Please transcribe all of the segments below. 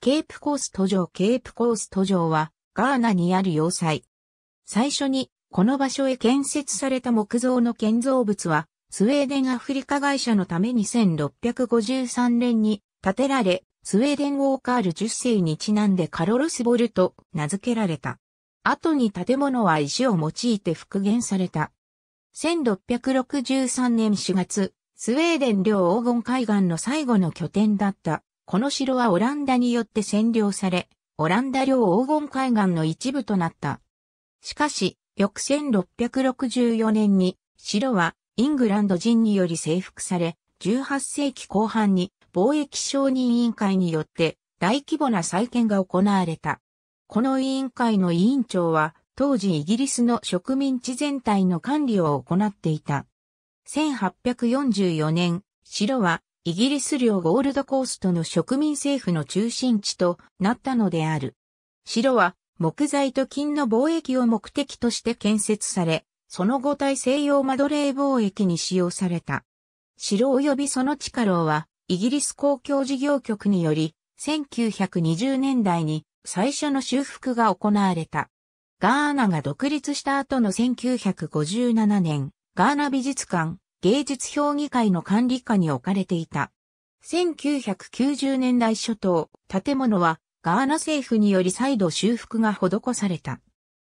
ケープコース途上ケープコース途上はガーナにある要塞。最初にこの場所へ建設された木造の建造物はスウェーデンアフリカ会社のために1653年に建てられ、スウェーデンウォーカール10世にちなんでカロルスボルと名付けられた。後に建物は石を用いて復元された。1663年4月、スウェーデン領黄金海岸の最後の拠点だったこの城はオランダによって占領され、オランダ領黄金海岸の一部となった。しかし、翌1664年に、城はイングランド人により征服され、18世紀後半に貿易承認委員会によって大規模な再建が行われた。この委員会の委員長は、当時イギリスの植民地全体の管理を行っていた。1844年、城はイギリス領ゴールドコーストの植民政府の中心地となったのである。城は木材と金の貿易を目的として建設され、その後大西洋マドレー貿易に使用された。城及びその地下牢は、イギリス公共事業局により、1920年代に最初の修復が行われた。ガーナが独立した後の1957年、ガーナ美術館、芸術評議会の管理下に置かれていた。1990年代初頭、建物はガーナ政府により再度修復が施された。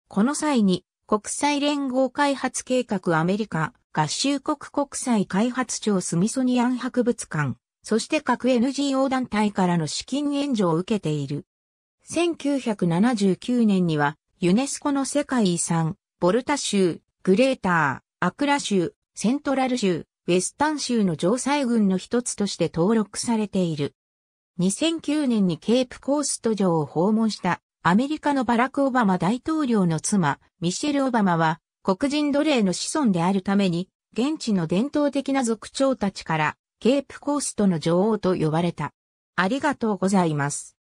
この際に国際連合開発計画アメリカ合衆国国際開発庁スミソニアン博物館、そして各 NGO 団体からの資金援助を受けている。1979年にはユネスコの世界遺産、ボルタ州、グレーター、アクラ州、セントラル州、ウェスタン州の城塞軍の一つとして登録されている。2009年にケープコースト城を訪問したアメリカのバラク・オバマ大統領の妻、ミシェル・オバマは黒人奴隷の子孫であるために現地の伝統的な族長たちからケープコーストの女王と呼ばれた。ありがとうございます。